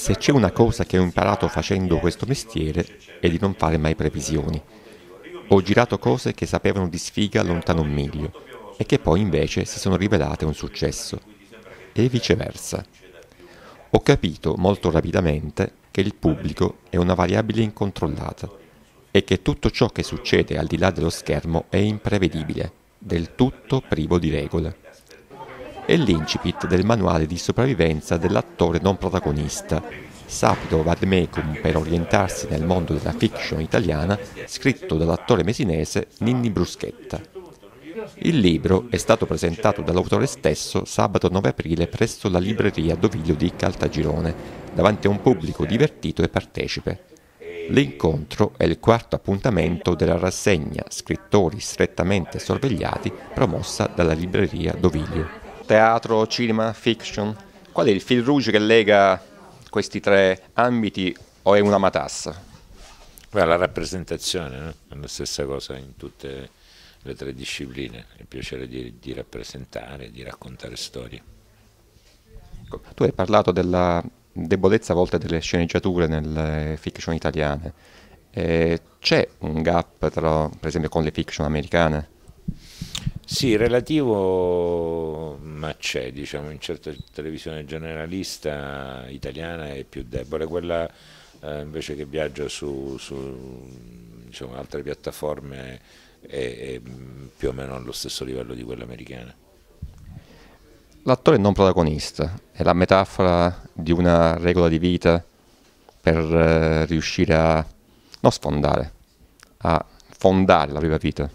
Se c'è una cosa che ho imparato facendo questo mestiere è di non fare mai previsioni. Ho girato cose che sapevano di sfiga lontano un miglio e che poi invece si sono rivelate un successo. E viceversa. Ho capito molto rapidamente che il pubblico è una variabile incontrollata e che tutto ciò che succede al di là dello schermo è imprevedibile, del tutto privo di regole è l'incipit del manuale di sopravvivenza dell'attore non protagonista, Sapito Vadmecum per orientarsi nel mondo della fiction italiana, scritto dall'attore mesinese Ninni Bruschetta. Il libro è stato presentato dall'autore stesso sabato 9 aprile presso la libreria Doviglio di Caltagirone, davanti a un pubblico divertito e partecipe. L'incontro è il quarto appuntamento della rassegna Scrittori strettamente sorvegliati promossa dalla libreria Doviglio teatro, cinema, fiction. Qual è il fil rouge che lega questi tre ambiti o è una matassa? Beh, la rappresentazione no? è la stessa cosa in tutte le tre discipline, il piacere di, di rappresentare, di raccontare storie. Ecco, tu hai parlato della debolezza a volte delle sceneggiature nelle eh, fiction italiane. Eh, c'è un gap tra, per esempio, con le fiction americane? Sì, relativo ma c'è, diciamo, in certa televisione generalista italiana è più debole, quella eh, invece che viaggia su, su diciamo, altre piattaforme è, è più o meno allo stesso livello di quella americana. L'attore non protagonista è la metafora di una regola di vita per eh, riuscire a non sfondare, a fondare la propria vita.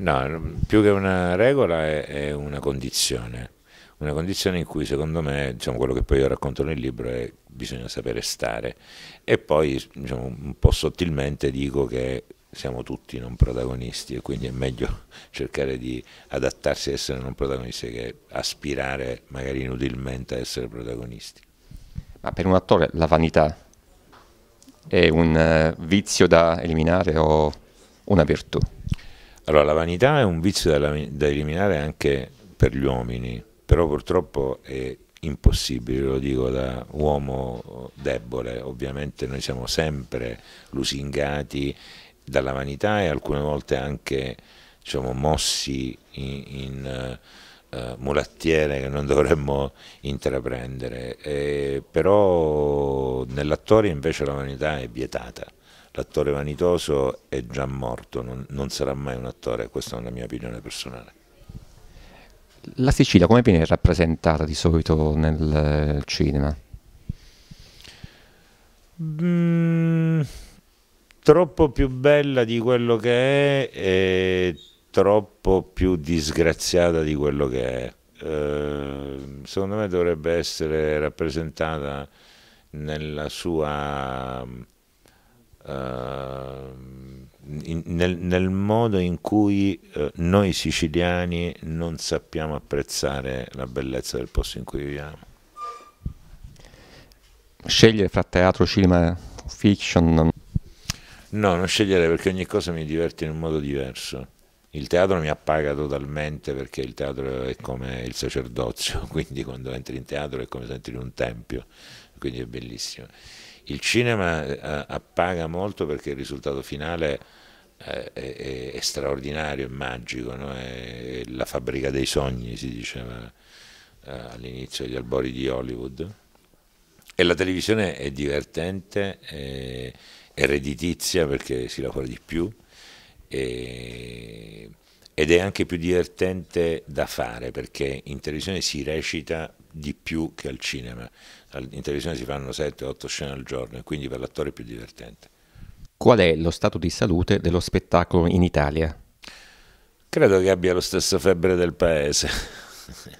No, più che una regola è, è una condizione, una condizione in cui secondo me, diciamo, quello che poi io racconto nel libro è che bisogna sapere stare e poi diciamo, un po' sottilmente dico che siamo tutti non protagonisti e quindi è meglio cercare di adattarsi a essere non protagonisti che aspirare magari inutilmente a essere protagonisti. Ma per un attore la vanità è un eh, vizio da eliminare o una virtù? Allora, la vanità è un vizio da, da eliminare anche per gli uomini, però purtroppo è impossibile, lo dico da uomo debole, ovviamente noi siamo sempre lusingati dalla vanità e alcune volte anche diciamo, mossi in, in uh, eh, mulattiere che non dovremmo intraprendere, e, però nell'attore invece la vanità è vietata l'attore vanitoso è già morto, non, non, sarà mai un attore, questa è una mia opinione personale. La Sicilia come viene rappresentata di solito nel eh, cinema? Mm, troppo più bella di quello che è e troppo più disgraziata di quello che è. Eh, secondo me dovrebbe essere rappresentata nella sua Ehm, in, nel, nel, modo in cui eh, noi siciliani non sappiamo apprezzare la bellezza del posto in cui viviamo. Scegliere fra teatro, cinema, fiction? No, non scegliere perché ogni cosa mi diverte in un modo diverso. Il teatro mi appaga totalmente perché il teatro è come il sacerdozio, quindi quando entri in teatro è come se entri in un tempio, quindi è bellissimo il cinema eh, appaga molto perché il risultato finale eh, è, è, è straordinario, è magico, no? è, la fabbrica dei sogni si diceva eh, all'inizio degli albori di Hollywood. E la televisione è divertente, è, è redditizia perché si lavora di più ed è anche più divertente da fare perché in televisione si recita di più che al cinema. In televisione si fanno 7-8 scene al giorno e quindi per l'attore è più divertente. Qual è lo stato di salute dello spettacolo in Italia? Credo che abbia lo stesso febbre del paese.